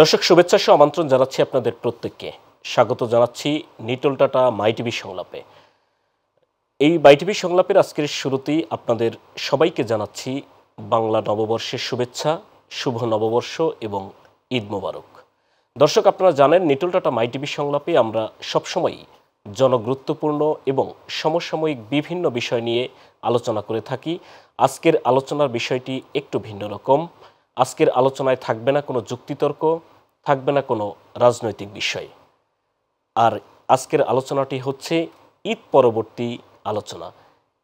দর্শক শুভেচ্ছা সহ আমন্ত্রণ জানাচ্ছি আপনাদের প্রত্যেককে স্বাগত জানাচ্ছি নিটল টাটা মাই টিভি সংলাপে এই মাই টিভি সংলাপের আজকের শুরুতেই আপনাদের সবাইকে জানাচ্ছি বাংলা নববর্ষের শুভেচ্ছা শুভ নববর্ষ এবং ঈদ মোবারক দর্শক আপনারা জানেন নিটল টাটা মাই টিভি সংলাপে আমরা সবসময়ই জনগুরুত্বপূর্ণ এবং সমসাময়িক বিভিন্ন বিষয় নিয়ে আলোচনা করে থাকি আজকের আলোচনার বিষয়টি একটু ভিন্ন রকম আজকের আলোচনায় থাকবে না কোনো যুক্তিতর্ক থাকবে না কোনো রাজনৈতিক বিষয় আর আজকের আলোচনাটি হচ্ছে ঈদ পরবর্তী আলোচনা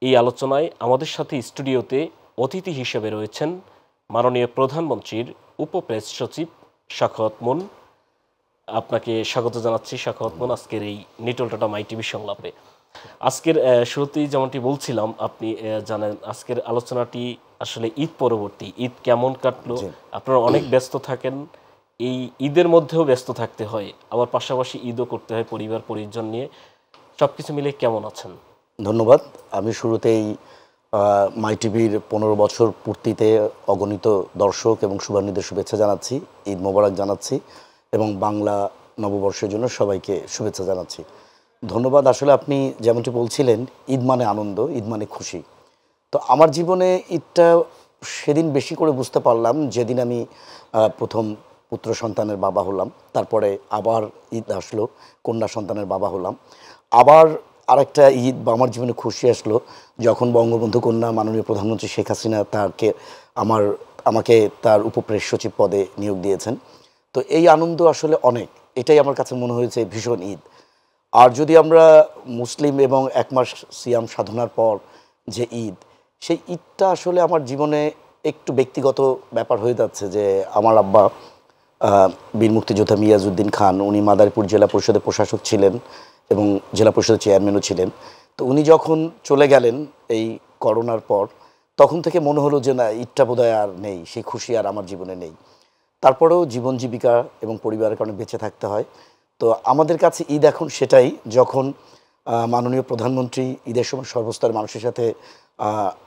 এই আলোচনায় আমাদের সাথে স্টুডিওতে অতিথি হিসেবে রয়েছেন মাননীয় প্রধানমন্ত্রীর উপপ্রেস সচিব শাখাত মন আপনাকে স্বাগত জানাচ্ছি শাখাত মন আজকের এই নিটলটাটা মাই টিভি সংলাপে আজকের শুরুতেই যেমনটি বলছিলাম আপনি জানেন আজকের আলোচনাটি আসলে ঈদ পরবর্তী ঈদ কেমন কাটলো আপনারা অনেক ব্যস্ত থাকেন এই ঈদের মধ্যেও ব্যস্ত থাকতে হয় আবার পাশাপাশি ঈদও করতে হয় পরিবার পরিজন নিয়ে সব কিছু মিলে কেমন আছেন ধন্যবাদ আমি শুরুতেই মাই টিভির পনেরো বছর পূর্তিতে অগণিত দর্শক এবং শুভান্বিতের শুভেচ্ছা জানাচ্ছি ঈদ মোবারক জানাচ্ছি এবং বাংলা নববর্ষের জন্য সবাইকে শুভেচ্ছা জানাচ্ছি ধন্যবাদ আসলে আপনি যেমনটি বলছিলেন ঈদ মানে আনন্দ ঈদ মানে খুশি তো আমার জীবনে ঈদটা সেদিন বেশি করে বুঝতে পারলাম যেদিন আমি প্রথম পুত্র সন্তানের বাবা হলাম তারপরে আবার ঈদ আসলো কন্যা সন্তানের বাবা হলাম আবার আরেকটা ঈদ বা আমার জীবনে খুশি আসলো যখন বঙ্গবন্ধু কন্যা মাননীয় প্রধানমন্ত্রী শেখ হাসিনা তাকে আমার আমাকে তার উপপ্রেস সচিব পদে নিয়োগ দিয়েছেন তো এই আনন্দ আসলে অনেক এটাই আমার কাছে মনে হয়েছে ভীষণ ঈদ আর যদি আমরা মুসলিম এবং এক মাস সিয়াম সাধনার পর যে ঈদ সেই ঈদটা আসলে আমার জীবনে একটু ব্যক্তিগত ব্যাপার হয়ে যাচ্ছে যে আমার আব্বা বীর মুক্তিযোদ্ধা মিয়াজুদ্দিন খান উনি মাদারীপুর জেলা পরিষদের প্রশাসক ছিলেন এবং জেলা পরিষদের চেয়ারম্যানও ছিলেন তো উনি যখন চলে গেলেন এই করোনার পর তখন থেকে মনে হলো যে না ইটটা বোধহয় আর নেই সেই খুশি আর আমার জীবনে নেই তারপরেও জীবন জীবিকা এবং পরিবারের কারণে বেঁচে থাকতে হয় তো আমাদের কাছে ঈদ এখন সেটাই যখন মাননীয় প্রধানমন্ত্রী ঈদের সময় সর্বস্তরের মানুষের সাথে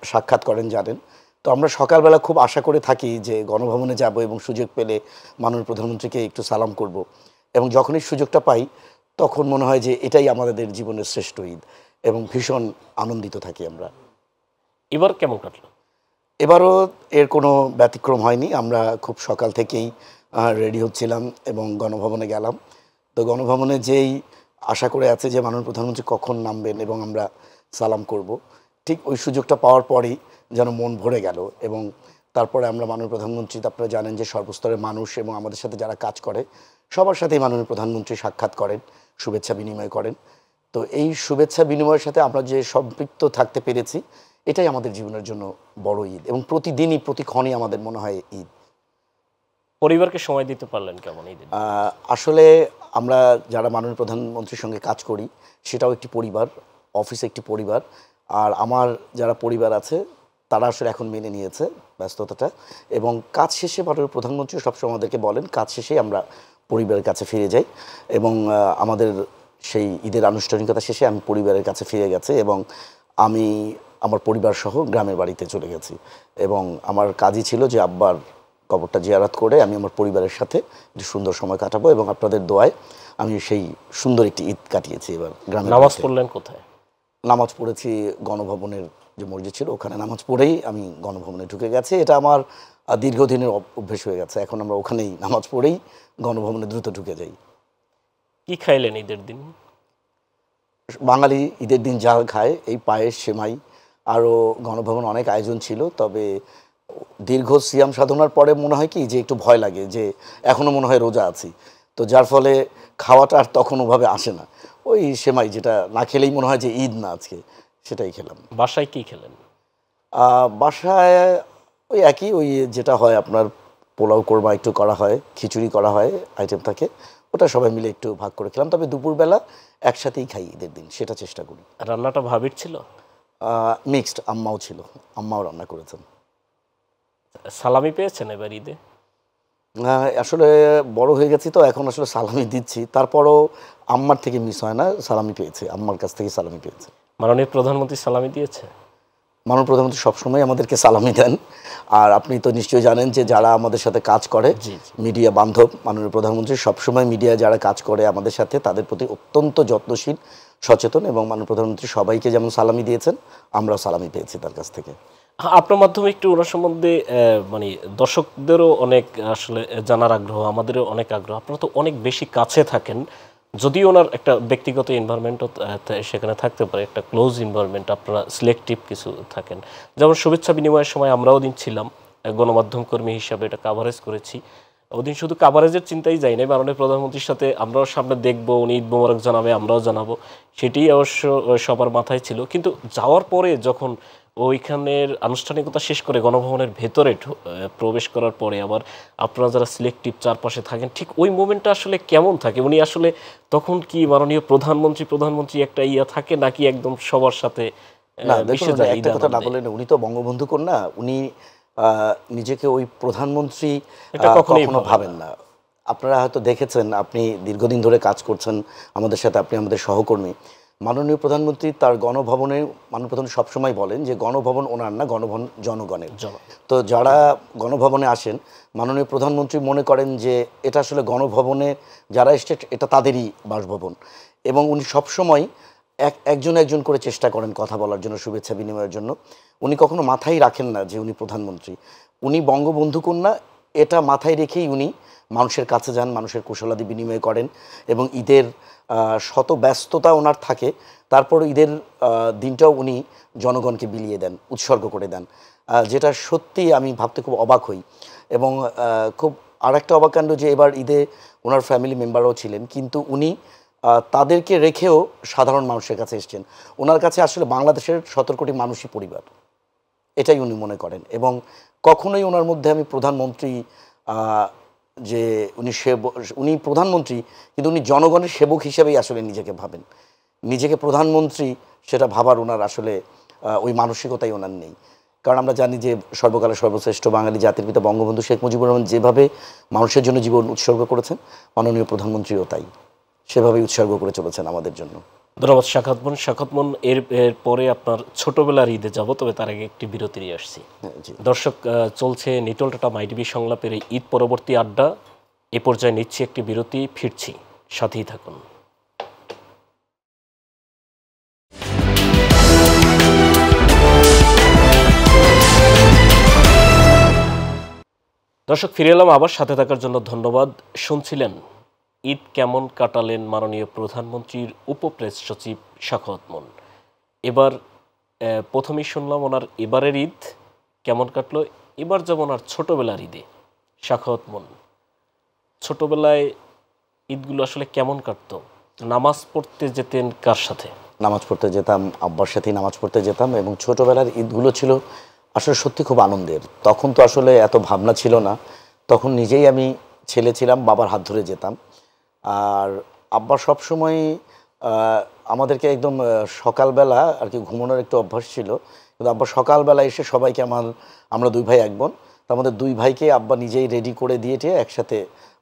সাক্ষাৎ করেন জানেন তো আমরা সকালবেলা খুব আশা করে থাকি যে গণভবনে যাব এবং সুযোগ পেলে মাননীয় প্রধানমন্ত্রীকে একটু সালাম করব এবং যখনই সুযোগটা পাই তখন মনে হয় যে এটাই আমাদের জীবনের শ্রেষ্ঠ ঈদ এবং ভীষণ আনন্দিত থাকি আমরা এবার কেমন কাটল এবারও এর কোনো ব্যতিক্রম হয়নি আমরা খুব সকাল থেকেই রেডি হচ্ছিলাম এবং গণভবনে গেলাম তো গণভবনে যেই আশা করে আছে যে মাননীয় প্রধানমন্ত্রী কখন নামবেন এবং আমরা সালাম করব ঠিক ওই সুযোগটা পাওয়ার পরেই যেন মন ভরে গেল এবং তারপরে আমরা মাননীয় প্রধানমন্ত্রী আপনারা জানেন যে সর্বস্তরের মানুষ এবং আমাদের সাথে যারা কাজ করে সবার সাথেই মাননীয় প্রধানমন্ত্রী সাক্ষাৎ করেন শুভেচ্ছা বিনিময় করেন তো এই শুভেচ্ছা বিনিময়ের সাথে আমরা যে সম্পৃক্ত থাকতে পেরেছি এটাই আমাদের জীবনের জন্য বড় ঈদ এবং প্রতিদিনই প্রতিক্ষণই আমাদের মনে হয় ঈদ পরিবারকে সময় দিতে পারলেন কেমন ঈদ আসলে আমরা যারা মাননীয় প্রধানমন্ত্রীর সঙ্গে কাজ করি সেটাও একটি পরিবার অফিস একটি পরিবার আর আমার যারা পরিবার আছে তারা আসলে এখন মেনে নিয়েছে ব্যস্ততাটা এবং কাজ শেষে ভারতের প্রধানমন্ত্রী সবসময় আমাদেরকে বলেন কাজ শেষেই আমরা পরিবারের কাছে ফিরে যাই এবং আমাদের সেই ঈদের আনুষ্ঠানিকতা শেষে আমি পরিবারের কাছে ফিরে গেছে এবং আমি আমার পরিবার সহ গ্রামের বাড়িতে চলে গেছি এবং আমার কাজই ছিল যে আব্বার কবরটা জিয়ারাত করে আমি আমার পরিবারের সাথে একটি সুন্দর সময় কাটাবো এবং আপনাদের দোয়ায় আমি সেই সুন্দর একটি ঈদ কাটিয়েছি এবার গ্রামে নামাজ পড়লেন কোথায় নামাজ পড়েছি গণভবনের যে মসজিদ ছিল ওখানে নামাজ পড়েই আমি গণভবনে ঢুকে গেছি এটা আমার দীর্ঘদিনের অভ্যেস হয়ে গেছে এখন আমরা ওখানেই নামাজ পড়েই গণভবনে দ্রুত ঢুকে যাই কি খাইলেন ঈদের দিন বাঙালি ঈদের দিন যা খায় এই পায়ের সেমাই আরও গণভবন অনেক আয়োজন ছিল তবে দীর্ঘ সিয়াম সাধনার পরে মনে হয় কি যে একটু ভয় লাগে যে এখনও মনে হয় রোজা আছি তো যার ফলে খাওয়াটা আর তখন ওভাবে আসে না ওই সেমাই যেটা না খেলেই মনে হয় যে ঈদ না আজকে সেটাই খেলাম বাসায় কি খেলেন বাসায় ওই একই ওই যেটা হয় আপনার পোলাও কোরমা একটু করা হয় খিচুড়ি করা হয় আইটেম থাকে ওটা সবাই মিলে একটু ভাগ করে খেলাম তবে দুপুরবেলা একসাথেই খাই ঈদের দিন সেটা চেষ্টা করি রান্নাটা ভাবির ছিল মিক্সড আম্মাও ছিল আম্মাও রান্না করেছেন সালামি পেয়েছেন এবার ঈদে হ্যাঁ, আসলে বড় হয়ে গেছি তো এখন আসলে সালামি দিচ্ছি তারপরও আম্মার থেকে মিস হয় না সালামি পেয়েছে আম্মার কাছ থেকে সালামি পেয়েছে মাননীয় প্রধানমন্ত্রী সালামি দিয়েছে মাননীয় প্রধানমন্ত্রী সবসময় আমাদেরকে সালামি দেন আর আপনি তো নিশ্চয়ই জানেন যে যারা আমাদের সাথে কাজ করে মিডিয়া বান্ধব মাননীয় প্রধানমন্ত্রী সবসময় মিডিয়া যারা কাজ করে আমাদের সাথে তাদের প্রতি অত্যন্ত যত্নশীল সচেতন এবং মাননীয় প্রধানমন্ত্রী সবাইকে যেমন সালামি দিয়েছেন আমরাও সালামি পেয়েছি তার কাছ থেকে আপনার মাধ্যমে একটু ওনার সম্বন্ধে মানে দর্শকদেরও অনেক আসলে জানার আগ্রহ আমাদেরও অনেক আগ্রহ আপনারা তো অনেক বেশি কাছে থাকেন যদিও ওনার একটা ব্যক্তিগত এনভায়রনমেন্টও সেখানে থাকতে পারে একটা ক্লোজ এনভায়রনমেন্ট আপনারা সিলেক্টিভ কিছু থাকেন যেমন শুভেচ্ছা বিনিময়ের সময় আমরাও দিন ছিলাম গণমাধ্যম কর্মী হিসাবে এটা কাভারেজ করেছি ওদিন শুধু কাভারেজের চিন্তাই যাই না মাননীয় প্রধানমন্ত্রীর সাথে আমরাও সামনে দেখব উনি ঈদ মোবারক জানাবে আমরাও জানাবো সেটি অবশ্য সবার মাথায় ছিল কিন্তু যাওয়ার পরে যখন ওইখানের আনুষ্ঠানিকতা শেষ করে গণভবনের ভেতরে প্রবেশ করার পরে আবার আপনারা যারা সিলেক্টিভ চারপাশে থাকেন ঠিক ওই মুভমেন্টটা আসলে কেমন থাকে উনি আসলে তখন কি মাননীয় প্রধানমন্ত্রী প্রধানমন্ত্রী একটা ইয়া থাকে নাকি একদম সবার সাথে একটা কথা না বলেন উনি তো বঙ্গবন্ধু কন্যা উনি নিজেকে ওই প্রধানমন্ত্রী কখনো ভাবেন না আপনারা হয়তো দেখেছেন আপনি দীর্ঘদিন ধরে কাজ করছেন আমাদের সাথে আপনি আমাদের সহকর্মী মাননীয় প্রধানমন্ত্রী তার গণভবনে মাননীয় প্রধান সবসময় বলেন যে গণভবন ওনার না গণভবন জনগণের তো যারা গণভবনে আসেন মাননীয় প্রধানমন্ত্রী মনে করেন যে এটা আসলে গণভবনে যারা এসছে এটা তাদেরই বাসভবন এবং উনি সবসময় এক একজন একজন করে চেষ্টা করেন কথা বলার জন্য শুভেচ্ছা বিনিময়ের জন্য উনি কখনো মাথায় রাখেন না যে উনি প্রধানমন্ত্রী উনি বঙ্গবন্ধু কন্যা এটা মাথায় রেখেই উনি মানুষের কাছে যান মানুষের কুশলাদি বিনিময় করেন এবং ঈদের শত ব্যস্ততা ওনার থাকে তারপর ঈদের দিনটাও উনি জনগণকে বিলিয়ে দেন উৎসর্গ করে দেন যেটা সত্যি আমি ভাবতে খুব অবাক হই এবং খুব আর একটা অবাকাণ্ড যে এবার ঈদে ওনার ফ্যামিলি মেম্বারও ছিলেন কিন্তু উনি তাদেরকে রেখেও সাধারণ মানুষের কাছে এসছেন ওনার কাছে আসলে বাংলাদেশের সতেরো কোটি মানুষই পরিবার এটাই উনি মনে করেন এবং কখনোই ওনার মধ্যে আমি প্রধানমন্ত্রী যে উনি সেব উনি প্রধানমন্ত্রী কিন্তু উনি জনগণের সেবক হিসেবেই আসলে নিজেকে ভাবেন নিজেকে প্রধানমন্ত্রী সেটা ভাবার ওনার আসলে ওই মানসিকতাই ওনার নেই কারণ আমরা জানি যে সর্বকালের সর্বশ্রেষ্ঠ বাঙালি জাতির পিতা বঙ্গবন্ধু শেখ মুজিবুর রহমান যেভাবে মানুষের জন্য জীবন উৎসর্গ করেছেন মাননীয় প্রধানমন্ত্রীও তাই সেভাবেই উৎসর্গ করে চলেছেন আমাদের জন্য ধন্যবাদ শাখাত মন শাখাত মন এর পরে আপনার ছোটবেলার ঈদে যাব তবে তার আগে একটি বিরতি নিয়ে আসছি হ্যাঁ, দর্শক চলছে নিটল টাটা মাইডিবি সংলাপের এই ঈদ পরবর্তী আড্ডা এ পর্যায়ে নিচ্ছি একটি বিরতি ফিরছি সাথেই থাকুন দর্শক ফিরে এলাম আবার সাথে থাকার জন্য ধন্যবাদ শুনছিলেন ঈদ কেমন কাটালেন মাননীয় প্রধানমন্ত্রীর উপপ্রেস সচিব শাখাত মন এবার প্রথমেই শুনলাম ওনার এবারের ঈদ কেমন কাটলো এবার যেমন আর ছোটোবেলার ঈদে শাখাত মন ছোটোবেলায় ঈদগুলো আসলে কেমন কাটতো নামাজ পড়তে যেতেন কার সাথে নামাজ পড়তে যেতাম আব্বার সাথেই নামাজ পড়তে যেতাম এবং ছোটোবেলার ঈদগুলো ছিল আসলে সত্যি খুব আনন্দের তখন তো আসলে এত ভাবনা ছিল না তখন নিজেই আমি ছেলে ছিলাম বাবার হাত ধরে যেতাম আর আব্বা সব সময় আমাদেরকে একদম সকালবেলা আর কি ঘুমানোর একটু অভ্যাস ছিল কিন্তু আব্বা সকালবেলা এসে সবাইকে আমার আমরা দুই ভাই এক বোন আমাদের দুই ভাইকে আব্বা নিজেই রেডি করে দিয়ে টিয়ে একসাথে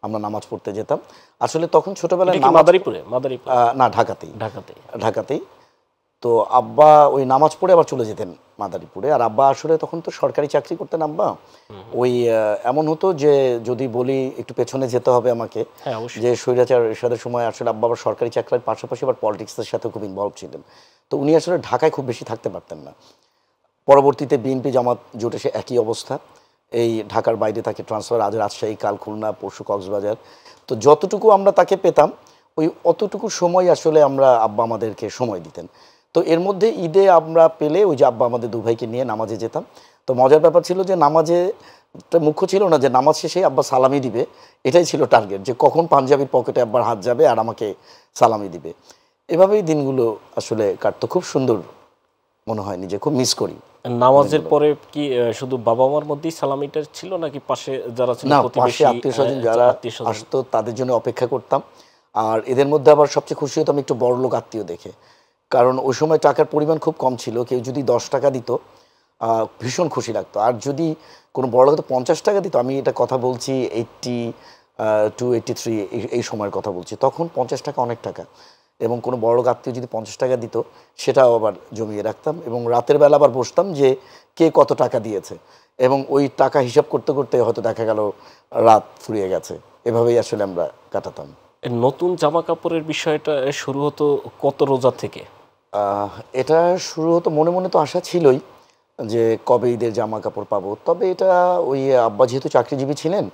আমরা নামাজ পড়তে যেতাম আসলে তখন ছোটবেলায় মাদারীপুরে মাদারীপুর না ঢাকাতেই ঢাকাতেই ঢাকাতেই তো আব্বা ওই নামাজ পড়ে আবার চলে যেতেন মাদারীপুরে আর আব্বা আসলে তখন তো সরকারি চাকরি করতেন আব্বা ওই এমন হতো যে যদি বলি একটু পেছনে যেতে হবে আমাকে হ্যাঁ, যে স্বৈরাচার এরশাদের সময় আসলে আব্বা আবার সরকারি চাকরির পাশাপাশি আবার পলিটিক্সের সাথে খুব ইনভলভ ছিলেন তো উনি আসলে ঢাকায় খুব বেশি থাকতে পারতেন না পরবর্তীতে বিএনপি জামাত জোটে সে একই অবস্থা এই ঢাকার বাইরে তাকে ট্রান্সফার আজ রাজশাহী কাল খুলনা পরশু কক্সবাজার তো যতটুকু আমরা তাকে পেতাম ওই অতটুকু সময় আসলে আমরা আব্বা আমাদেরকে সময় দিতেন তো এর মধ্যে ঈদে আমরা পেলে ওই যে আব্বা আমাদের দুভাইকে নিয়ে নামাজে যেতাম তো মজার ব্যাপার ছিল যে নামাজে মুখ্য ছিল না যে নামাজ শেষে আব্বা সালামি দিবে এটাই ছিল টার্গেট যে কখন পাঞ্জাবির পকেটে আব্বার হাত যাবে আর আমাকে সালামি দিবে এভাবেই দিনগুলো আসলে কাটতো খুব সুন্দর মনে হয় নিজে খুব মিস করি নামাজের পরে কি শুধু বাবা মার মধ্যেই সালামিটা ছিল নাকি পাশে যারা ছিল পাশে আত্মীয় স্বজন যারা আসতো তাদের জন্য অপেক্ষা করতাম আর এদের মধ্যে আবার সবচেয়ে খুশি হতাম একটু বড় লোক আত্মীয় দেখে কারণ ওই সময় টাকার পরিমাণ খুব কম ছিল কেউ যদি দশ টাকা দিত ভীষণ খুশি লাগতো আর যদি কোনো বড় লোক পঞ্চাশ টাকা দিত আমি এটা কথা বলছি এইট্টি টু এইট্টি থ্রি এই সময়ের কথা বলছি তখন পঞ্চাশ টাকা অনেক টাকা এবং কোনো বড় আত্মীয় যদি পঞ্চাশ টাকা দিত সেটাও আবার জমিয়ে রাখতাম এবং রাতের বেলা আবার বসতাম যে কে কত টাকা দিয়েছে এবং ওই টাকা হিসাব করতে করতে হয়তো দেখা গেল রাত ফুরিয়ে গেছে এভাবেই আসলে আমরা কাটাতাম নতুন জামা কাপড়ের বিষয়টা শুরু হতো কত রোজা থেকে এটা শুরু হতো মনে মনে তো আশা ছিলই যে কবে ঈদের জামা কাপড় পাবো তবে এটা ওই আব্বা যেহেতু চাকরিজীবী ছিলেন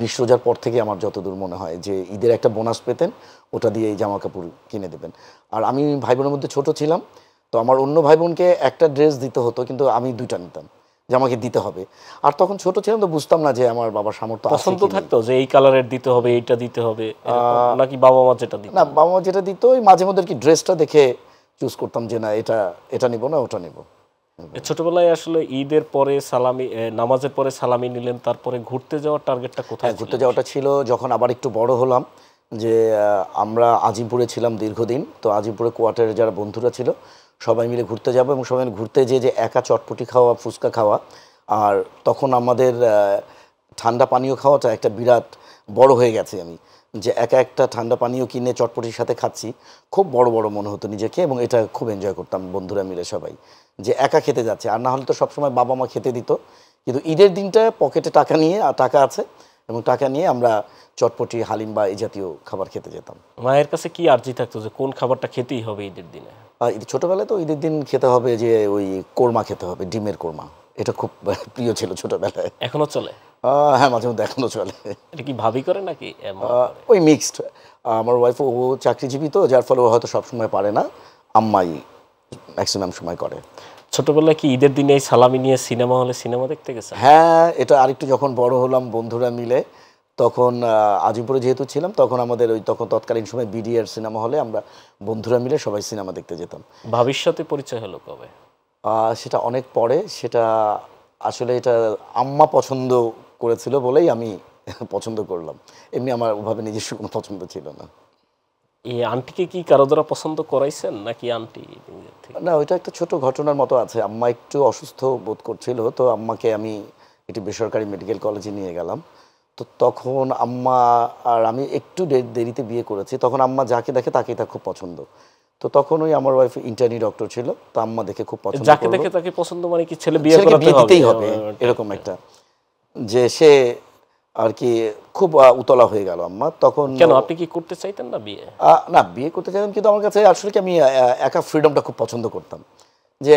বিশ রোজার পর থেকে আমার যতদূর মনে হয় যে ঈদের একটা বোনাস পেতেন ওটা দিয়ে এই জামা কাপড় কিনে দেবেন আর আমি ভাই বোনের মধ্যে ছোট ছিলাম তো আমার অন্য ভাই বোনকে একটা ড্রেস দিতে হতো কিন্তু আমি দুইটা নিতাম যে আমাকে দিতে হবে আর তখন ছোট ছিলাম তো বুঝতাম না যে আমার বাবার সামর্থ্য পছন্দ থাকতো যে এই কালারের দিতে হবে এইটা দিতে হবে নাকি বাবা মা যেটা দিত না বাবা মা যেটা দিত ওই মাঝে মধ্যে কি ড্রেসটা দেখে চুজ করতাম যে না এটা এটা নিব না ওটা নিব ছোটবেলায় আসলে ঈদের পরে সালামি নামাজের পরে সালামি নিলেন তারপরে ঘুরতে যাওয়ার টার্গেটটা কোথায় হ্যাঁ, ঘুরতে যাওয়াটা ছিল যখন আবার একটু বড় হলাম যে আমরা আজিমপুরে ছিলাম দীর্ঘদিন তো আজিমপুরে কোয়ার্টারে যারা বন্ধুরা ছিল সবাই মিলে ঘুরতে যাবো এবং সবাই ঘুরতে যেয়ে যে একা চটপটি খাওয়া ফুচকা খাওয়া আর তখন আমাদের ঠান্ডা পানীয় খাওয়াটা একটা বিরাট বড় হয়ে গেছে আমি যে একা একটা ঠান্ডা পানীয় কিনে চটপটির সাথে খাচ্ছি খুব বড় বড় মনে হতো নিজেকে এবং এটা খুব এনজয় করতাম বন্ধুরা মিলে সবাই যে একা খেতে যাচ্ছে আর না হলে তো সবসময় বাবা মা খেতে দিত কিন্তু ঈদের দিনটা পকেটে টাকা নিয়ে আর টাকা আছে এবং টাকা নিয়ে আমরা চটপটি হালিম বা এই জাতীয় খাবার খেতে যেতাম মায়ের কাছে কি আর্জি থাকতো যে কোন খাবারটা খেতেই হবে ঈদের দিনে ছোটবেলায় তো ঈদের দিন খেতে হবে যে ওই কোরমা খেতে হবে ডিমের কোরমা এটা খুব প্রিয় ছিল ছোটবেলায় এখনো চলে হ্যাঁ মাঝে মধ্যে এখনো চলে এটা কি ভাবি করে নাকি ওই মিক্সড আমার ওয়াইফ ও চাকরিজীবী তো যার ফলে ও হয়তো সবসময় পারে না আম্মাই ম্যাক্সিমাম সময় করে ছোটবেলায় কি ঈদের দিনে সালামি নিয়ে সিনেমা হলে সিনেমা দেখতে গেছে হ্যাঁ এটা আরেকটু যখন বড় হলাম বন্ধুরা মিলে তখন আজিমপুরে যেহেতু ছিলাম তখন আমাদের ওই তখন তৎকালীন সময় বিডিআর সিনেমা হলে আমরা বন্ধুরা মিলে সবাই সিনেমা দেখতে যেতাম ভবিষ্যতে পরিচয় হলো কবে সেটা অনেক পরে সেটা আসলে এটা আম্মা পছন্দ করেছিল বলেই আমি পছন্দ করলাম এমনি আমার ওভাবে নিজস্ব কোনো পছন্দ ছিল না এই আন্টিকে কি কারো দ্বারা পছন্দ করাইছেন নাকি আন্টি না ওইটা একটা ছোট ঘটনার মতো আছে আম্মা একটু অসুস্থ বোধ করছিল তো আম্মাকে আমি একটি বেসরকারি মেডিকেল কলেজে নিয়ে গেলাম তো তখন আম্মা আর আমি একটু দেরিতে বিয়ে করেছি তখন আম্মা যাকে দেখে তাকেই তার খুব পছন্দ তো তখন ওই আমার ওয়াইফ ইন্টারনি ডক্টর ছিল তো আম্মা দেখে খুব পছন্দ যাকে দেখে তাকে পছন্দ মানে কি ছেলে বিয়ে করাতে দিতেই হবে এরকম আচ্ছা। একটা যে সে আর কি খুব উতলা হয়ে গেল আম্মা তখন কেন আপনি কি করতে চাইতেন না বিয়ে না বিয়ে করতে চাইতাম কিন্তু আমার কাছে আসলে কি আমি একা ফ্রিডমটা খুব পছন্দ করতাম যে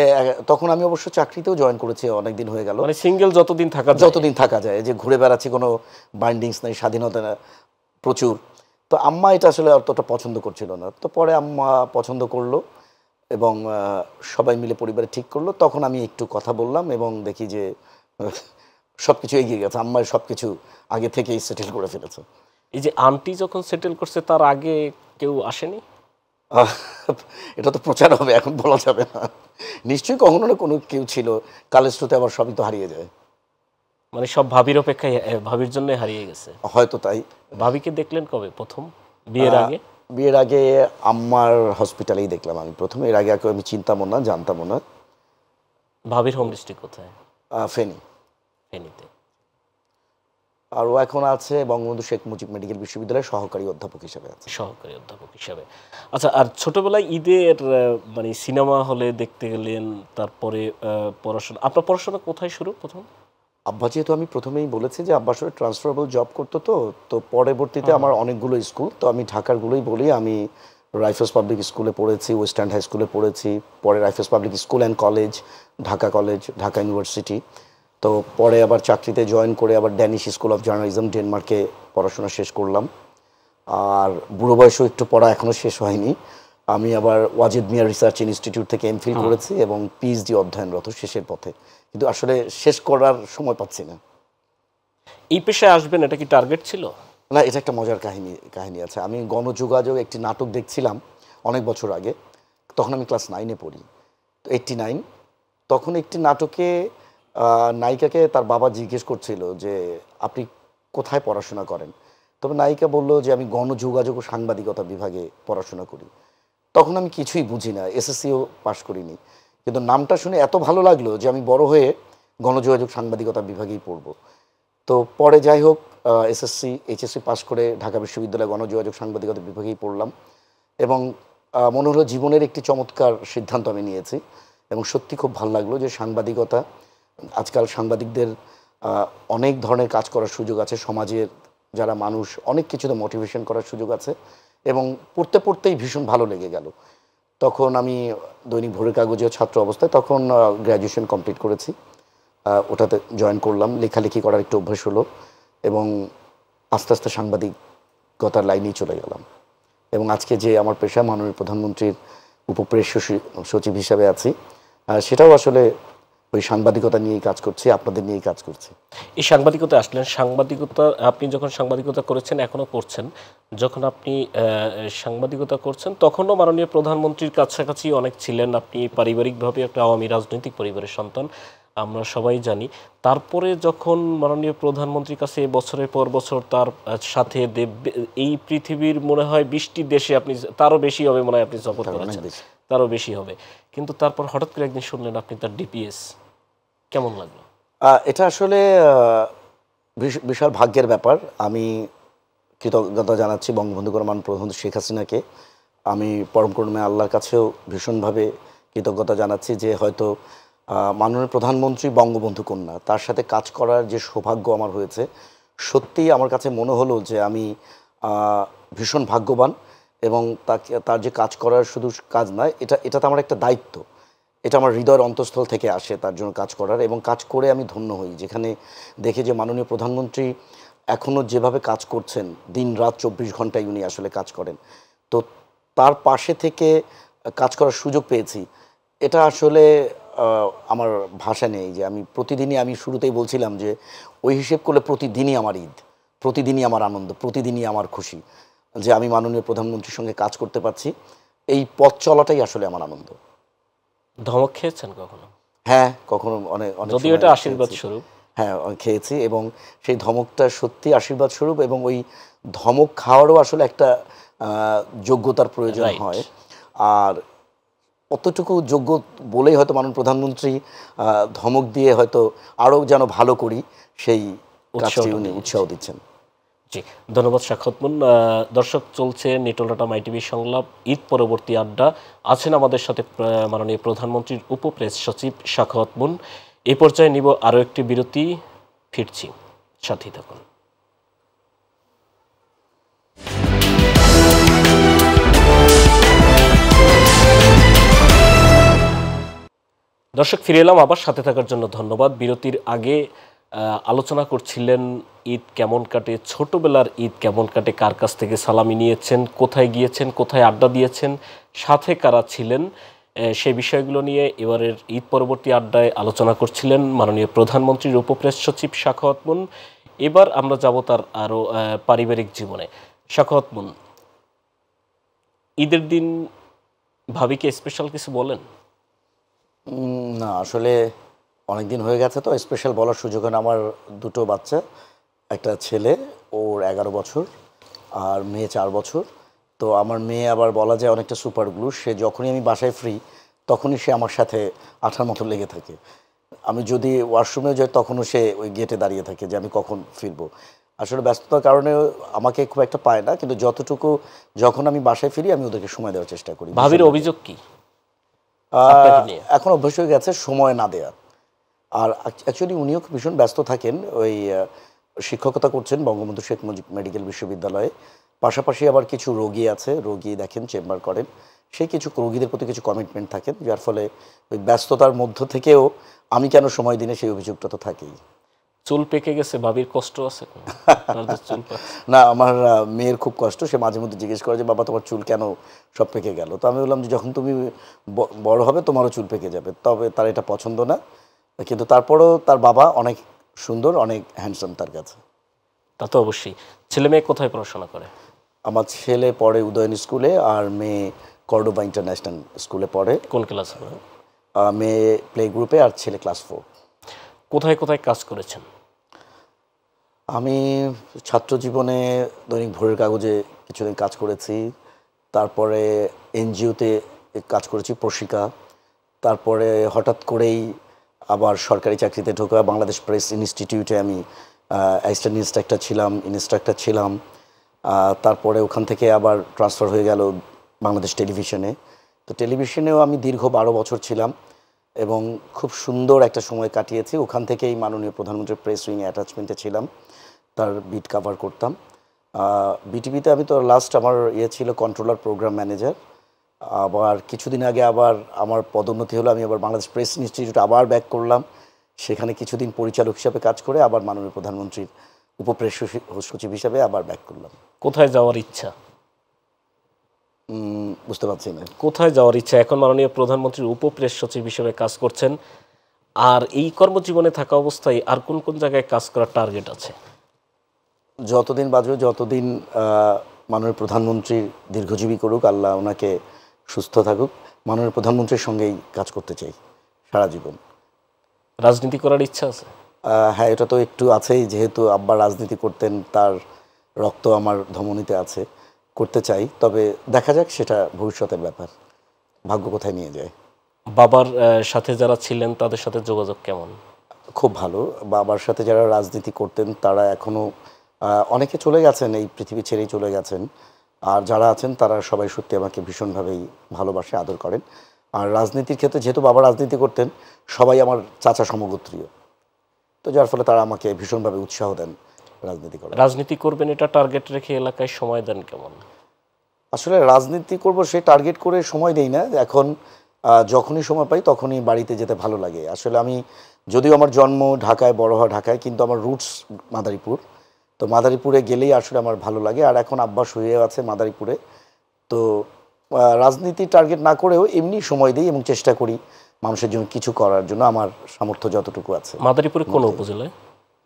তখন আমি অবশ্য চাকরিতেও জয়েন করেছি অনেক দিন হয়ে গেল মানে সিঙ্গেল যতদিন থাকা যতদিন থাকা যায় যে ঘুরে বেড়াচ্ছি কোনো বাইন্ডিংস নাই স্বাধীনতা প্রচুর তো আম্মা এটা আসলে অতটা পছন্দ করছিল না তো পরে আম্মা পছন্দ করলো এবং সবাই মিলে পরিবারে ঠিক করলো তখন আমি একটু কথা বললাম এবং দেখি যে সব কিছু এগিয়ে গেছে আম্মা সব কিছু আগে থেকেই সেটেল করে ফেলেছে এই যে আন্টি যখন সেটেল করছে তার আগে কেউ আসেনি এটা তো প্রচার হবে এখন বলা যাবে না নিশ্চয়ই কখনো না কোনো কেউ ছিল কালের আবার সবই তো হারিয়ে যায় মানে সব ভাবির অপেক্ষায় ভাবির জন্য হারিয়ে গেছে হয়তো তাই ভাবিকে দেখলেন কবে প্রথম বিয়ের আগে বিয়ের আগে আমার হসপিটালেই দেখলাম আমি প্রথমে এর আগে আমি চিন্তাম না জানতাম না ভাবির হোম ডিস্ট্রিক্ট কোথায় ফেনি ফেনিতে আর ও এখন আছে বঙ্গবন্ধু শেখ মুজিব মেডিকেল বিশ্ববিদ্যালয়ের সহকারী অধ্যাপক হিসাবে আছে সহকারী অধ্যাপক হিসাবে আচ্ছা আর ছোটবেলায় ঈদের মানে সিনেমা হলে দেখতে গেলেন তারপরে পড়াশোনা আপনার পড়াশোনা কোথায় শুরু প্রথম আব্বা যেহেতু আমি প্রথমেই বলেছি যে আব্বা সঙ্গে ট্রান্সফারেবল জব করতো তো তো পরবর্তীতে আমার অনেকগুলো স্কুল তো আমি ঢাকারগুলোই বলি আমি রাইফেলস পাবলিক স্কুলে পড়েছি ওয়েস্টার্ন হাই স্কুলে পড়েছি পরে Rifles public school and college Dhaka college Dhaka university তো পরে আবার চাকরিতে জয়েন করে আবার ড্যানিশ স্কুল অফ জার্নালিজম ডেনমার্কে পড়াশোনা শেষ করলাম আর বুড়ো বয়সেও একটু পড়া এখনও শেষ হয়নি আমি আবার ওয়াজিদ মিয়া রিসার্চ ইনস্টিটিউট থেকে ফিল করেছি এবং পিএইচডি অধ্যয়নরত শেষের পথে কিন্তু আসলে শেষ করার সময় পাচ্ছি না এই পেশায় আসবেন এটা কি টার্গেট ছিল না এটা একটা মজার কাহিনী কাহিনী আছে আমি গণযোগাযোগ একটি নাটক দেখছিলাম অনেক বছর আগে তখন আমি ক্লাস নাইনে পড়ি তো এইটটি নাইন তখন একটি নাটকে নায়িকাকে তার বাবা জিজ্ঞেস করছিল যে আপনি কোথায় পড়াশোনা করেন তবে নায়িকা বলল যে আমি গণযোগাযোগ ও সাংবাদিকতা বিভাগে পড়াশোনা করি তখন আমি কিছুই বুঝি না এসএসসিও পাশ করিনি কিন্তু নামটা শুনে এত ভালো লাগলো যে আমি বড় হয়ে গণযোগাযোগ সাংবাদিকতা বিভাগেই পড়ব তো পরে যাই হোক এসএসসি এইচএসসি পাশ করে ঢাকা বিশ্ববিদ্যালয়ে গণযোগাযোগ সাংবাদিকতা বিভাগেই পড়লাম এবং মনে হলো জীবনের একটি চমৎকার সিদ্ধান্ত আমি নিয়েছি এবং সত্যি খুব ভালো লাগলো যে সাংবাদিকতা আজকাল সাংবাদিকদের অনেক ধরনের কাজ করার সুযোগ আছে সমাজের যারা মানুষ অনেক কিছুতে মোটিভেশন করার সুযোগ আছে এবং পড়তে পড়তেই ভীষণ ভালো লেগে গেল তখন আমি দৈনিক ভোরের কাগজেও ছাত্র অবস্থায় তখন গ্র্যাজুয়েশন কমপ্লিট করেছি ওটাতে জয়েন করলাম লেখালেখি করার একটু অভ্যাস হলো এবং আস্তে আস্তে সাংবাদিকতার লাইনেই চলে গেলাম এবং আজকে যে আমার পেশা মাননীয় প্রধানমন্ত্রীর উপপ্রেস সচিব হিসাবে আছি সেটাও আসলে ওই সাংবাদিকতা নিয়েই কাজ করছি আপনাদের নিয়েই কাজ করছি এই সাংবাদিকতা আসলেন সাংবাদিকতা আপনি যখন সাংবাদিকতা করেছেন এখনও করছেন যখন আপনি সাংবাদিকতা করছেন তখনও মাননীয় প্রধানমন্ত্রীর কাছাকাছি অনেক ছিলেন আপনি পারিবারিকভাবে একটা আওয়ামী রাজনৈতিক পরিবারের সন্তান আমরা সবাই জানি তারপরে যখন মাননীয় প্রধানমন্ত্রীর কাছে বছরের পর বছর তার সাথে এই পৃথিবীর মনে হয় বৃষ্টি দেশে আপনি তারও বেশি হবে মনে হয় আপনি জপত মানে করেছেন তারও বেশি হবে কিন্তু তারপর হঠাৎ করে একদিন শুনলেন আপনি তার ডিপিএস কেমন লাগলো এটা আসলে বিশাল ভাগ্যের ব্যাপার আমি কৃতজ্ঞতা জানাচ্ছি বঙ্গবন্ধু কর্মান প্রধান শেখ হাসিনাকে আমি পরম আল্লাহর কাছেও ভীষণভাবে কৃতজ্ঞতা জানাচ্ছি যে হয়তো মাননীয় প্রধানমন্ত্রী বঙ্গবন্ধু কন্যা তার সাথে কাজ করার যে সৌভাগ্য আমার হয়েছে সত্যিই আমার কাছে মনে হলো যে আমি ভীষণ ভাগ্যবান এবং তাকে তার যে কাজ করার শুধু কাজ নয় এটা এটা তো আমার একটা দায়িত্ব এটা আমার হৃদয়ের অন্তঃস্থল থেকে আসে তার জন্য কাজ করার এবং কাজ করে আমি ধন্য হই যেখানে দেখে যে মাননীয় প্রধানমন্ত্রী এখনও যেভাবে কাজ করছেন দিন রাত চব্বিশ ঘন্টায় উনি আসলে কাজ করেন তো তার পাশে থেকে কাজ করার সুযোগ পেয়েছি এটা আসলে আমার ভাষা নেই যে আমি প্রতিদিনই আমি শুরুতেই বলছিলাম যে ওই হিসেব করলে প্রতিদিনই আমার ঈদ প্রতিদিনই আমার আনন্দ প্রতিদিনই আমার খুশি যে আমি মাননীয় প্রধানমন্ত্রীর সঙ্গে কাজ করতে পারছি এই পথ চলাটাই আসলে আমার আনন্দ ধমক খেয়েছেন কখনো হ্যাঁ কখনো অনেক অনেক যদিও এটা আশীর্বাদ স্বরূপ হ্যাঁ খেয়েছি এবং সেই ধমকটা সত্যি আশীর্বাদ স্বরূপ এবং ওই ধমক খাওয়ারও আসলে একটা যোগ্যতার প্রয়োজন হয় আর অতটুকু যোগ্য বলেই হয়তো মানন প্রধানমন্ত্রী ধমক দিয়ে হয়তো আরও যেন ভালো করি সেই উৎসাহ উনি উৎসাহ দিচ্ছেন জি ধন্যবাদ সাক্ষতমুন দর্শক চলছে মাই আইটিভি সংলাপ ঈদ পরবর্তী আড্ডা আছেন আমাদের সাথে মাননীয় প্রধানমন্ত্রীর উপপ্রেস সচিব সাক্ষতমুন এই পর্যায়ে নিব আরও একটি বিরতি ফিরছি সাথী থাকুন দর্শক ফিরে এলাম আবার সাথে থাকার জন্য ধন্যবাদ বিরতির আগে আলোচনা করছিলেন ঈদ কেমন কাটে ছোটবেলার ঈদ কেমন কাটে কার কাছ থেকে সালামি নিয়েছেন কোথায় গিয়েছেন কোথায় আড্ডা দিয়েছেন সাথে কারা ছিলেন সে বিষয়গুলো নিয়ে এবারের ঈদ পরবর্তী আড্ডায় আলোচনা করছিলেন মাননীয় প্রধানমন্ত্রীর উপপ্রেস সচিব শাখাওয়াত এবার আমরা যাব তার আরও পারিবারিক জীবনে শাখাওয়াত ঈদের দিন ভাবিকে স্পেশাল কিছু বলেন না আসলে অনেকদিন হয়ে গেছে তো স্পেশাল বলার সুযোগ হয় আমার দুটো বাচ্চা একটা ছেলে ওর এগারো বছর আর মেয়ে চার বছর তো আমার মেয়ে আবার বলা যায় অনেকটা সুপার গ্লু সে যখনই আমি বাসায় ফ্রি তখনই সে আমার সাথে আঠার মতো লেগে থাকে আমি যদি ওয়াশরুমে যাই তখনও সে ওই গেটে দাঁড়িয়ে থাকে যে আমি কখন ফিরবো আসলে ব্যস্ততার কারণে আমাকে খুব একটা পায় না কিন্তু যতটুকু যখন আমি বাসায় ফিরি আমি ওদেরকে সময় দেওয়ার চেষ্টা করি ভাবির অভিযোগ কি এখন অভ্যেস হয়ে গেছে সময় না দেওয়া আর অ্যাকচুয়ালি উনিও ভীষণ ব্যস্ত থাকেন ওই শিক্ষকতা করছেন বঙ্গবন্ধু শেখ মুজিব মেডিকেল বিশ্ববিদ্যালয়ে পাশাপাশি আবার কিছু রোগী আছে রোগী দেখেন চেম্বার করেন সেই কিছু রোগীদের প্রতি কিছু কমিটমেন্ট থাকেন যার ফলে ওই ব্যস্ততার মধ্য থেকেও আমি কেন সময় দিনে সেই অভিযোগটা তো থাকেই চুল পেকে গেছে বাবির কষ্ট আছে না আমার মেয়ের খুব কষ্ট সে মাঝে মধ্যে জিজ্ঞেস করে যে বাবা তোমার চুল কেন সব পেকে গেল তো আমি বললাম যে যখন তুমি বড় হবে তোমারও চুল পেকে যাবে তবে তার এটা পছন্দ না কিন্তু তারপরেও তার বাবা অনেক সুন্দর অনেক হ্যান্ডসাম তার কাছে তা তো অবশ্যই ছেলে মেয়ে কোথায় পড়াশোনা করে আমার ছেলে পড়ে উদয়ন স্কুলে আর মেয়ে কর্ডোবা ইন্টারন্যাশনাল স্কুলে পড়ে কোন ক্লাস মেয়ে প্লে গ্রুপে আর ছেলে ক্লাস ফোর কোথায় কোথায় কাজ করেছেন আমি ছাত্র জীবনে দৈনিক ভোরের কাগজে কিছুদিন কাজ করেছি তারপরে এনজিওতে কাজ করেছি প্রশিকা তারপরে হঠাৎ করেই আবার সরকারি চাকরিতে ঢোকা বাংলাদেশ প্রেস ইনস্টিটিউটে আমি অ্যাসিস্ট্যান্ট ইনস্ট্রাক্টর ছিলাম ইনস্ট্রাক্টর ছিলাম তারপরে ওখান থেকে আবার ট্রান্সফার হয়ে গেল বাংলাদেশ টেলিভিশনে তো টেলিভিশনেও আমি দীর্ঘ বারো বছর ছিলাম এবং খুব সুন্দর একটা সময় কাটিয়েছি ওখান থেকেই মাননীয় প্রধানমন্ত্রীর প্রেস উইং অ্যাটাচমেন্টে ছিলাম তার বিট কাভার করতাম বিটিভিতে আমি তো লাস্ট আমার ইয়ে ছিল কন্ট্রোলার প্রোগ্রাম ম্যানেজার আবার কিছুদিন আগে আবার আমার পদোন্নতি হলো আমি আবার বাংলাদেশ প্রেস ইনস্টিটিউট আবার ব্যাক করলাম সেখানে কিছুদিন পরিচালক হিসাবে কাজ করে আবার মাননীয় প্রধানমন্ত্রীর উপপ্রেস সচিব হিসাবে আবার ব্যাক করলাম কোথায় যাওয়ার ইচ্ছা বুঝতে পারছি না কোথায় যাওয়ার ইচ্ছা এখন মাননীয় প্রধানমন্ত্রীর উপপ্রেস সচিব হিসেবে কাজ করছেন আর এই কর্মজীবনে থাকা অবস্থায় আর কোন কোন জায়গায় কাজ করার টার্গেট আছে যতদিন বাজবে যতদিন মাননীয় প্রধানমন্ত্রীর দীর্ঘজীবী করুক আল্লাহ ওনাকে সুস্থ থাকুক মাননীয় প্রধানমন্ত্রীর সঙ্গেই কাজ করতে চাই সারা জীবন রাজনীতি করার ইচ্ছা আছে হ্যাঁ এটা তো একটু আছেই যেহেতু আব্বা রাজনীতি করতেন তার রক্ত আমার ধমনীতে আছে করতে চাই তবে দেখা যাক সেটা ভবিষ্যতের ব্যাপার ভাগ্য কোথায় নিয়ে যায় বাবার সাথে যারা ছিলেন তাদের সাথে যোগাযোগ কেমন খুব ভালো বাবার সাথে যারা রাজনীতি করতেন তারা এখনও অনেকে চলে গেছেন এই পৃথিবী ছেড়েই চলে গেছেন আর যারা আছেন তারা সবাই সত্যি আমাকে ভীষণভাবেই ভালোবাসে আদর করেন আর রাজনীতির ক্ষেত্রে যেহেতু বাবা রাজনীতি করতেন সবাই আমার চাচা সমগোত্রীয় তো যার ফলে তারা আমাকে ভীষণভাবে উৎসাহ দেন রাজনীতি করে রাজনীতি করবেন এটা টার্গেট রেখে এলাকায় সময় দেন কেমন আসলে রাজনীতি করব সে টার্গেট করে সময় দেই না এখন যখনই সময় পাই তখনই বাড়িতে যেতে ভালো লাগে আসলে আমি যদিও আমার জন্ম ঢাকায় বড় হওয়া ঢাকায় কিন্তু আমার রুটস মাদারীপুর তো মাদারীপুরে গেলেই আসলে আমার ভালো লাগে আর এখন আব্বাস হয়ে আছে মাদারীপুরে তো রাজনীতি টার্গেট না করেও এমনি সময় দিই এবং চেষ্টা করি মানুষের জন্য কিছু করার জন্য আমার সামর্থ্য যতটুকু আছে মাদারীপুরে কোন উপজেলায়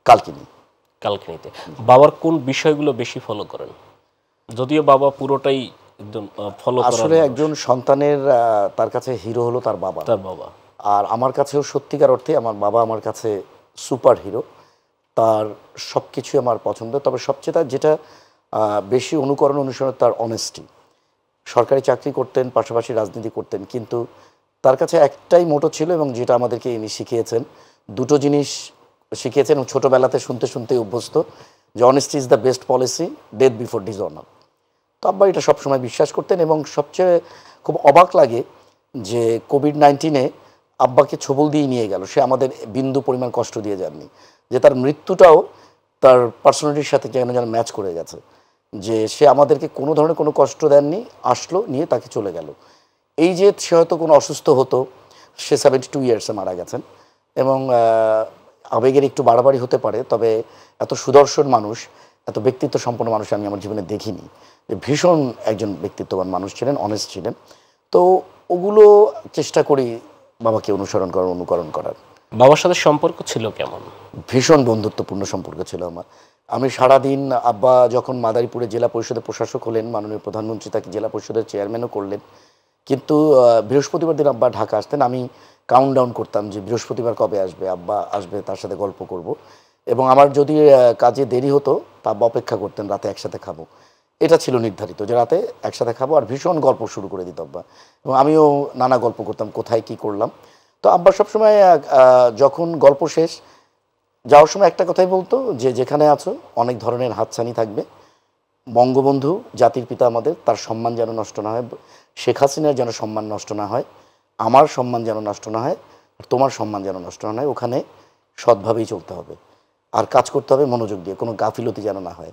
কালকিনি কালকিনিতে বাবার কোন বিষয়গুলো বেশি ফলো করেন যদিও বাবা পুরোটাই একদম ফলো আসলে একজন সন্তানের তার কাছে হিরো হলো তার বাবা তার বাবা আর আমার কাছেও সত্যিকার অর্থে আমার বাবা আমার কাছে সুপার হিরো তার সব কিছুই আমার পছন্দ তবে সবচেয়ে তার যেটা বেশি অনুকরণ অনুসরণ তার অনেস্টি সরকারি চাকরি করতেন পাশাপাশি রাজনীতি করতেন কিন্তু তার কাছে একটাই মোটো ছিল এবং যেটা আমাদেরকে ইনি শিখিয়েছেন দুটো জিনিস শিখিয়েছেন এবং ছোটোবেলাতে শুনতে শুনতে অভ্যস্ত যে honesty is the best policy death before honour তো আব্বা এটা সবসময় বিশ্বাস করতেন এবং সবচেয়ে খুব অবাক লাগে যে কোভিড নাইন্টিনে আব্বাকে ছবল দিয়ে নিয়ে গেল সে আমাদের বিন্দু পরিমাণ কষ্ট দিয়ে যাননি যে তার মৃত্যুটাও তার পার্সোনালিটির সাথে কেন যেন ম্যাচ করে গেছে যে সে আমাদেরকে কোনো ধরনের কোনো কষ্ট দেননি আসলো নিয়ে তাকে চলে গেল এই যে সে হয়তো কোনো অসুস্থ হতো সে সেভেন্টি টু ইয়ার্সে মারা গেছেন এবং আবেগের একটু বাড়াবাড়ি হতে পারে তবে এত সুদর্শন মানুষ এত ব্যক্তিত্ব সম্পন্ন মানুষ আমি আমার জীবনে দেখিনি যে ভীষণ একজন ব্যক্তিত্ববান মানুষ ছিলেন অনেস্ট ছিলেন তো ওগুলো চেষ্টা করি বাবাকে অনুসরণ করার অনুকরণ করার বাবার সাথে সম্পর্ক ছিল কেমন ভীষণ বন্ধুত্বপূর্ণ সম্পর্ক ছিল আমার আমি সারাদিন আব্বা যখন মাদারীপুরে জেলা পরিষদের প্রশাসক হলেন মাননীয় প্রধানমন্ত্রী তাকে জেলা পরিষদের চেয়ারম্যানও করলেন কিন্তু বৃহস্পতিবার দিন আব্বা ঢাকা আসতেন আমি কাউন্টডাউন করতাম যে বৃহস্পতিবার কবে আসবে আব্বা আসবে তার সাথে গল্প করব এবং আমার যদি কাজে দেরি হতো তা আব্বা অপেক্ষা করতেন রাতে একসাথে খাবো এটা ছিল নির্ধারিত যে রাতে একসাথে খাবো আর ভীষণ গল্প শুরু করে দিত আব্বা এবং আমিও নানা গল্প করতাম কোথায় কি করলাম তো আব্বা সবসময় যখন গল্প শেষ যাওয়ার সময় একটা কথাই বলতো যে যেখানে আছো অনেক ধরনের হাতছানি থাকবে বঙ্গবন্ধু জাতির পিতা আমাদের তার সম্মান যেন নষ্ট না হয় শেখ হাসিনার যেন সম্মান নষ্ট না হয় আমার সম্মান যেন নষ্ট না হয় তোমার সম্মান যেন নষ্ট না হয় ওখানে সৎভাবেই চলতে হবে আর কাজ করতে হবে মনোযোগ দিয়ে কোনো গাফিলতি যেন না হয়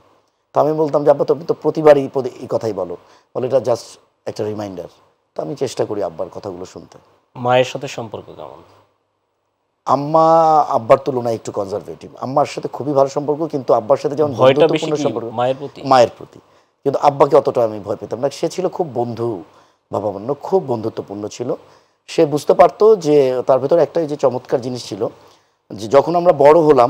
তো আমি বলতাম যে আব্বা তুমি তো প্রতিবারই এই কথাই বলো বলে এটা জাস্ট একটা রিমাইন্ডার তো আমি চেষ্টা করি আব্বার কথাগুলো শুনতে মায়ের সাথে সম্পর্ক কেমন আম্মা আব্বার তুলনায় একটু কনজারভেটিভ আম্মার সাথে খুবই ভালো সম্পর্ক কিন্তু আব্বার সাথে যেমন বন্ধুত্বপূর্ণ সম্পর্ক মায়ের প্রতি মায়ের প্রতি কিন্তু আব্বাকে অতটা আমি ভয় পেতাম না সে ছিল খুব বন্ধু ভাবাপন্ন খুব বন্ধুত্বপূর্ণ ছিল সে বুঝতে পারতো যে তার ভেতরে একটা যে চমৎকার জিনিস ছিল যে যখন আমরা বড় হলাম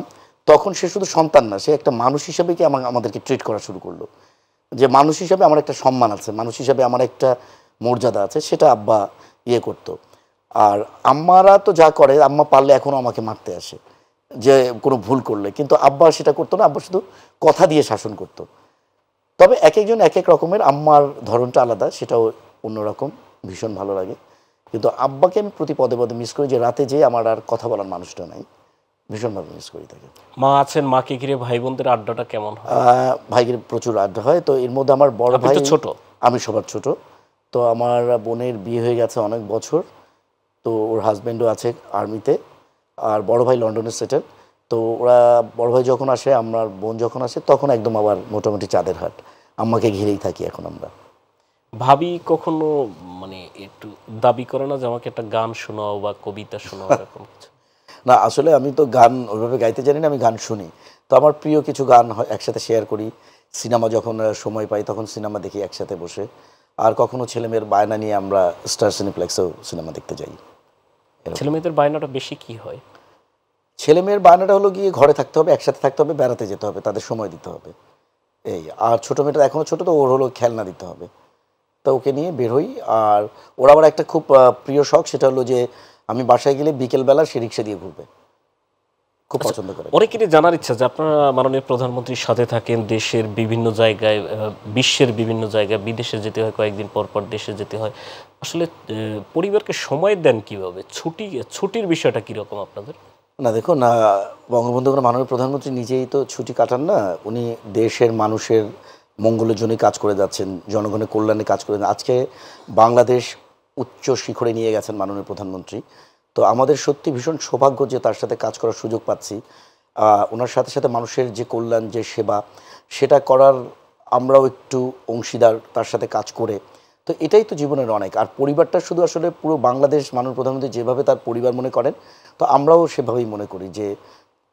তখন সে শুধু সন্তান না সে একটা মানুষ হিসাবে কি আমাদেরকে ট্রিট করা শুরু করলো যে মানুষ হিসাবে আমার একটা সম্মান আছে মানুষ হিসাবে আমার একটা মর্যাদা আছে সেটা আব্বা ইয়ে করতো আর আম্মারা তো যা করে আম্মা পারলে এখনও আমাকে মারতে আসে যে কোনো ভুল করলে কিন্তু আব্বা সেটা করতো না আব্বা শুধু কথা দিয়ে শাসন করত। তবে এক একজন এক এক রকমের আম্মার ধরনটা আলাদা সেটাও অন্যরকম ভীষণ ভালো লাগে কিন্তু আব্বাকে আমি প্রতি পদে পদে মিস করি যে রাতে যে আমার আর কথা বলার মানুষটা নাই ভীষণভাবে মিস করি তাকে মা আছেন মাকে ঘিরে ভাই বোনদের আড্ডাটা কেমন ভাইয়ের প্রচুর আড্ডা হয় তো এর মধ্যে আমার বড় ভাই ছোট আমি সবার ছোট তো আমার বোনের বিয়ে হয়ে গেছে অনেক বছর তো ওর হাজব্যান্ডও আছে আর্মিতে আর বড় ভাই লন্ডনে সেটেল তো ওরা বড় ভাই যখন আসে আমার বোন যখন আসে তখন একদম আবার মোটামুটি চাঁদের হাট আম্মাকে ঘিরেই থাকি এখন আমরা ভাবি কখনো মানে একটু দাবি করে না যে আমাকে একটা গান শোনাও বা কবিতা শোনাও এরকম না আসলে আমি তো গান ওইভাবে গাইতে জানি না আমি গান শুনি তো আমার প্রিয় কিছু গান একসাথে শেয়ার করি সিনেমা যখন সময় পাই তখন সিনেমা দেখি একসাথে বসে আর কখনো ছেলেমেয়ের বায়না নিয়ে আমরা স্টার সিনেপ্লেক্সেও সিনেমা দেখতে যাই ছেলে মেয়েদের বায়নাটা বেশি কি হয় ছেলে মেয়ের বায়নাটা হলো গিয়ে ঘরে থাকতে হবে একসাথে থাকতে হবে বেড়াতে যেতে হবে তাদের সময় দিতে হবে এই আর ছোটো মেয়েটা এখনও ছোটো তো ওর হলো খেলনা দিতে হবে তো ওকে নিয়ে বের হই আর ওর আবার একটা খুব প্রিয় শখ সেটা হলো যে আমি বাসায় গেলে বিকেলবেলা সে রিক্সা দিয়ে ঘুরবে খুব আচ্ছা, পছন্দ করে অনেকেরই জানার ইচ্ছা যে আপনারা মাননীয় প্রধানমন্ত্রীর সাথে থাকেন দেশের বিভিন্ন জায়গায় বিশ্বের বিভিন্ন জায়গায় বিদেশে যেতে হয় কয়েকদিন পর পর দেশে যেতে হয় আসলে পরিবারকে সময় দেন কিভাবে ছুটি ছুটির বিষয়টা কীরকম আপনাদের না দেখুন বঙ্গবন্ধু মাননীয় প্রধানমন্ত্রী নিজেই তো ছুটি কাটান না উনি দেশের মানুষের মঙ্গলের জন্যই কাজ করে যাচ্ছেন জনগণের কল্যাণে কাজ করে আজকে বাংলাদেশ উচ্চ শিখরে নিয়ে গেছেন মাননীয় প্রধানমন্ত্রী তো আমাদের সত্যি ভীষণ সৌভাগ্য যে তার সাথে কাজ করার সুযোগ পাচ্ছি ওনার সাথে সাথে মানুষের যে কল্যাণ যে সেবা সেটা করার আমরাও একটু অংশীদার তার সাথে কাজ করে তো এটাই তো জীবনের অনেক আর পরিবারটা শুধু আসলে পুরো বাংলাদেশ মানুষ প্রধানমন্ত্রী যেভাবে তার পরিবার মনে করেন তো আমরাও সেভাবেই মনে করি যে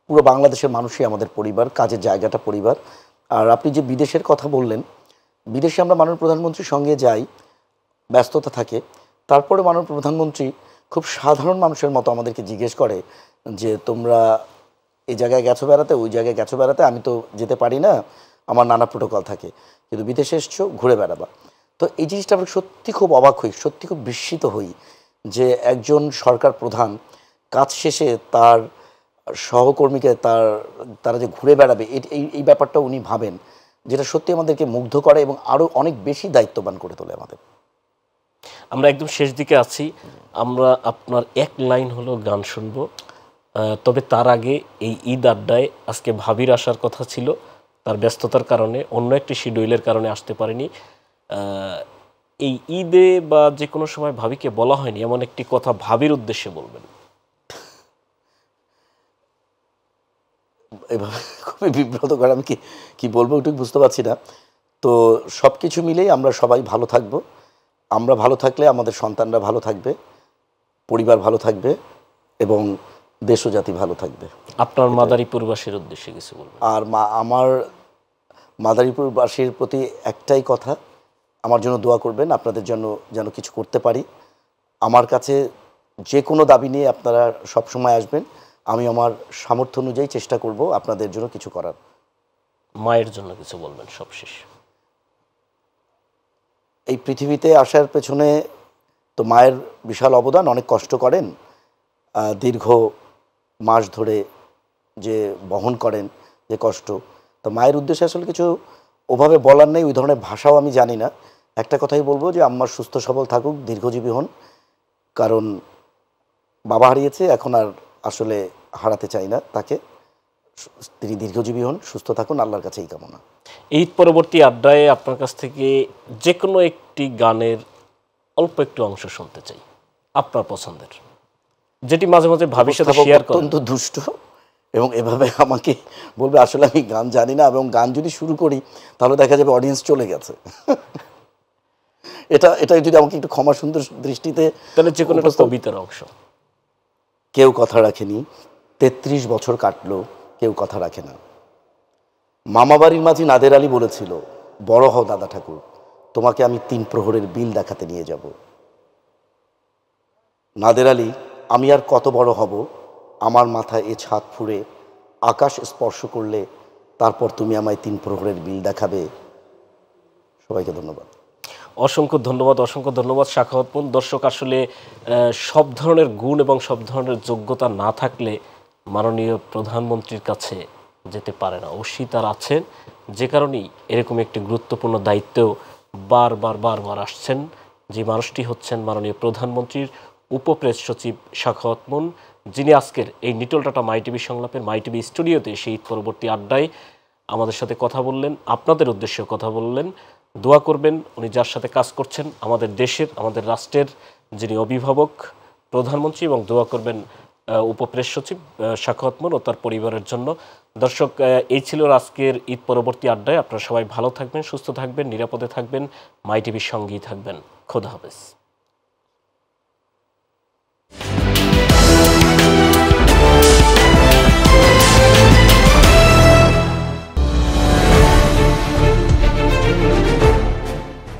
পুরো বাংলাদেশের মানুষই আমাদের পরিবার কাজের জায়গাটা পরিবার আর আপনি যে বিদেশের কথা বললেন বিদেশে আমরা মাননীয় প্রধানমন্ত্রীর সঙ্গে যাই ব্যস্ততা থাকে তারপরে মাননীয় প্রধানমন্ত্রী খুব সাধারণ মানুষের মতো আমাদেরকে জিজ্ঞেস করে যে তোমরা এই জায়গায় গেছো বেড়াতে ওই জায়গায় গেছো বেড়াতে আমি তো যেতে পারি না আমার নানা প্রোটোকল থাকে কিন্তু বিদেশে এসছো ঘুরে বেড়াবা তো এই জিনিসটা আমরা সত্যি খুব অবাক হই সত্যি খুব বিস্মিত হই যে একজন সরকার প্রধান কাজ শেষে তার সহকর্মীকে তার তারা যে ঘুরে বেড়াবে এই এই ব্যাপারটা উনি ভাবেন যেটা সত্যি আমাদেরকে মুগ্ধ করে এবং আরও অনেক বেশি দায়িত্ববান করে তোলে আমাদের আমরা একদম শেষ দিকে আছি আমরা আপনার এক লাইন হলো গান শুনব তবে তার আগে এই ঈদ আড্ডায় আজকে ভাবির আসার কথা ছিল তার ব্যস্ততার কারণে অন্য একটি শিডিউলের কারণে আসতে পারেনি এই ঈদে বা যে কোনো সময় ভাবিকে বলা হয়নি এমন একটি কথা ভাবির উদ্দেশ্যে বলবেন এভাবে খুবই বিব্রত করে আমি কি কি বলবো ওটুকু বুঝতে পারছি না তো সব কিছু মিলেই আমরা সবাই ভালো থাকবো আমরা ভালো থাকলে আমাদের সন্তানরা ভালো থাকবে পরিবার ভালো থাকবে এবং দেশ ও জাতি ভালো থাকবে আপনার মাদারীপুরবাসীর উদ্দেশ্যে কিছু বলবেন আর মা আমার মাদারীপুরবাসীর প্রতি একটাই কথা আমার জন্য দোয়া করবেন আপনাদের জন্য যেন কিছু করতে পারি আমার কাছে যে কোনো দাবি নিয়ে আপনারা সব সময় আসবেন আমি আমার সামর্থ্য অনুযায়ী চেষ্টা করব আপনাদের জন্য কিছু করার মায়ের জন্য কিছু বলবেন সবশেষ এই পৃথিবীতে আসার পেছনে তো মায়ের বিশাল অবদান অনেক কষ্ট করেন দীর্ঘ মাস ধরে যে বহন করেন যে কষ্ট তো মায়ের উদ্দেশ্যে আসলে কিছু ওভাবে বলার নেই ওই ধরনের ভাষাও আমি জানি না একটা কথাই বলবো যে আম্মার সুস্থ সবল থাকুক দীর্ঘজীবী হন কারণ বাবা হারিয়েছে এখন আর আসলে হারাতে চাই না তাকে তিনি দীর্ঘজীবী হন সুস্থ থাকুন আল্লাহর কাছে এই কামনা ঈদ পরবর্তী আড্ডায় আপনার কাছ থেকে যে কোনো একটি গানের অল্প একটু অংশ শুনতে চাই আপনার পছন্দের যেটি মাঝে মাঝে ভবিষ্যতে শেয়ার করেন অত্যন্ত দুষ্ট এবং এভাবে আমাকে বলবে আসলে আমি গান জানি না এবং গান যদি শুরু করি তাহলে দেখা যাবে অডিয়েন্স চলে গেছে এটা এটা যদি আমাকে একটু ক্ষমা সুন্দর দৃষ্টিতে তাহলে যে কোনো একটা কবিতার অংশ কেউ কথা রাখেনি তেত্রিশ বছর কাটলো কেউ কথা রাখে না মামাবাড়ির মাঝি নাদের আলী বলেছিল বড় হও দাদা ঠাকুর তোমাকে আমি তিন প্রহরের বিল দেখাতে নিয়ে যাব নাদের আলী আমি আর কত বড় হব আমার মাথায় এ ছাদ ফুড়ে আকাশ স্পর্শ করলে তারপর তুমি আমায় তিন প্রহরের বিল দেখাবে সবাইকে ধন্যবাদ অসংখ্য ধন্যবাদ অসংখ্য ধন্যবাদ শাখাপন দর্শক আসলে সব ধরনের গুণ এবং সব ধরনের যোগ্যতা না থাকলে মাননীয় প্রধানমন্ত্রীর কাছে যেতে পারে না অবশ্যই তার আছেন যে কারণেই এরকম একটি গুরুত্বপূর্ণ দায়িত্ব বারবার বারবার আসছেন যে মানুষটি হচ্ছেন মাননীয় প্রধানমন্ত্রীর উপপ্রেস সচিব শাখাওয়াত মুন যিনি আজকের এই নিটল টাটা মাই টিভি সংলাপের মাই টিভি স্টুডিওতে সেই পরবর্তী আড্ডায় আমাদের সাথে কথা বললেন আপনাদের উদ্দেশ্যে কথা বললেন দোয়া করবেন উনি যার সাথে কাজ করছেন আমাদের দেশের আমাদের রাষ্ট্রের যিনি অভিভাবক প্রধানমন্ত্রী এবং দোয়া করবেন উপপ্রেস সচিব শাখাতমন ও তার পরিবারের জন্য দর্শক এই ছিল আজকের ঈদ পরবর্তী আড্ডায় আপনারা সবাই ভালো থাকবেন সুস্থ থাকবেন নিরাপদে থাকবেন মাই টিভির সঙ্গেই থাকবেন খোদা হাফেজ